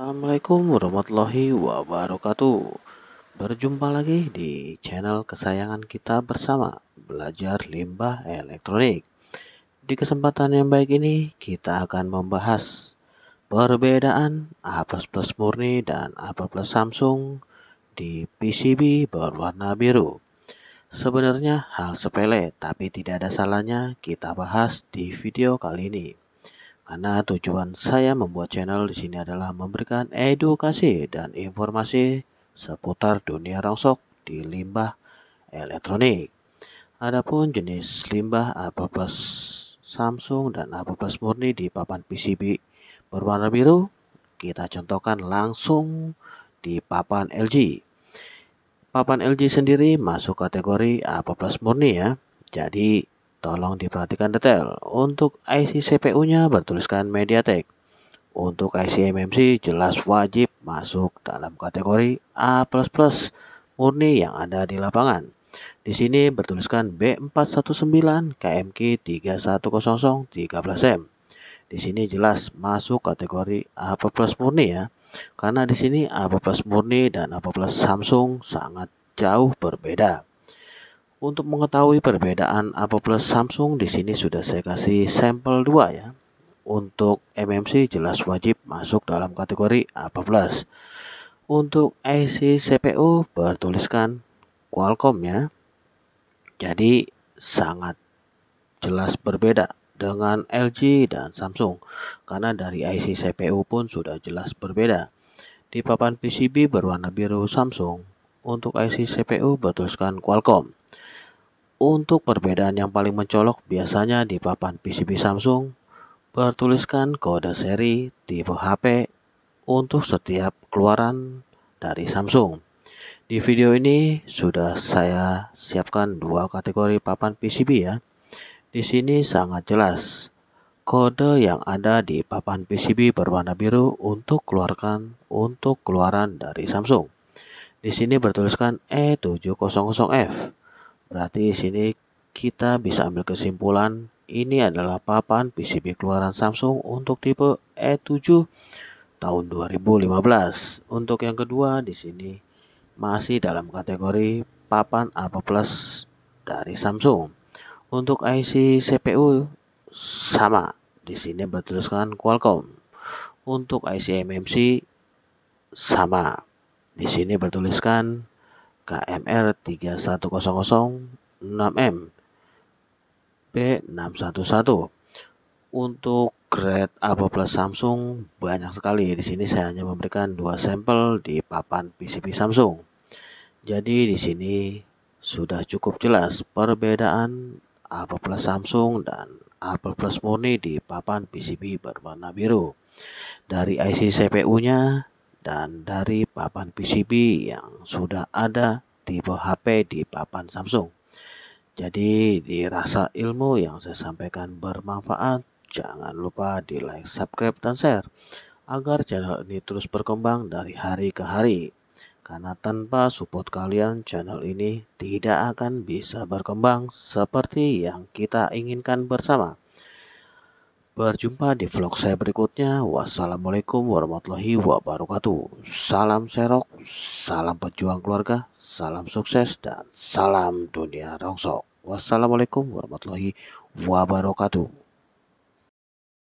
Assalamualaikum warahmatullahi wabarakatuh. Berjumpa lagi di channel kesayangan kita bersama Belajar Limbah Elektronik. Di kesempatan yang baik ini kita akan membahas perbedaan A++ murni dan A++ Samsung di PCB berwarna biru. Sebenarnya hal sepele tapi tidak ada salahnya kita bahas di video kali ini. Karena tujuan saya membuat channel di sini adalah memberikan edukasi dan informasi seputar dunia rongsok di limbah elektronik. Adapun jenis limbah Apple Plus Samsung dan Apple Plus murni di papan PCB berwarna biru, kita contohkan langsung di papan LG. Papan LG sendiri masuk kategori Apple Plus murni ya. Jadi Tolong diperhatikan detail. Untuk IC CPU-nya bertuliskan MediaTek. Untuk IC MMC jelas wajib masuk dalam kategori A++ murni yang ada di lapangan. Di sini bertuliskan B419 KMK 3100 13M. Di sini jelas masuk kategori A++ murni ya. Karena di sini A++ murni dan A++ Samsung sangat jauh berbeda. Untuk mengetahui perbedaan Apple Plus Samsung di sini sudah saya kasih sampel dua ya. Untuk MMC jelas wajib masuk dalam kategori Apple Plus. Untuk IC CPU bertuliskan Qualcomm ya. Jadi sangat jelas berbeda dengan LG dan Samsung karena dari IC CPU pun sudah jelas berbeda. Di papan PCB berwarna biru Samsung, untuk IC CPU bertuliskan Qualcomm. Untuk perbedaan yang paling mencolok biasanya di papan PCB Samsung bertuliskan kode seri tipe HP untuk setiap keluaran dari Samsung. Di video ini sudah saya siapkan dua kategori papan PCB ya. Di sini sangat jelas kode yang ada di papan PCB berwarna biru untuk keluarkan untuk keluaran dari Samsung. Di sini bertuliskan E700F Berarti di sini kita bisa ambil kesimpulan ini adalah papan PCB keluaran Samsung untuk tipe E7 tahun 2015. Untuk yang kedua di sini masih dalam kategori papan A+ dari Samsung. Untuk IC CPU sama. Di sini bertuliskan Qualcomm. Untuk IC MMC sama. Di sini bertuliskan KMR 31006M p 611 Untuk grade A plus Samsung banyak sekali. Di sini saya hanya memberikan dua sampel di papan PCB Samsung. Jadi di sini sudah cukup jelas perbedaan Apple plus Samsung dan Apple plus murni di papan PCB berwarna biru. Dari IC CPU-nya dan dari papan PCB yang sudah ada di bawah HP di papan Samsung. Jadi dirasa ilmu yang saya sampaikan bermanfaat, jangan lupa di like, subscribe, dan share agar channel ini terus berkembang dari hari ke hari. Karena tanpa support kalian channel ini tidak akan bisa berkembang seperti yang kita inginkan bersama. Berjumpa di vlog saya berikutnya. Wassalamualaikum warahmatullahi wabarakatuh. Salam serok, salam pejuang keluarga, salam sukses, dan salam dunia rongsok. Wassalamualaikum warahmatullahi wabarakatuh.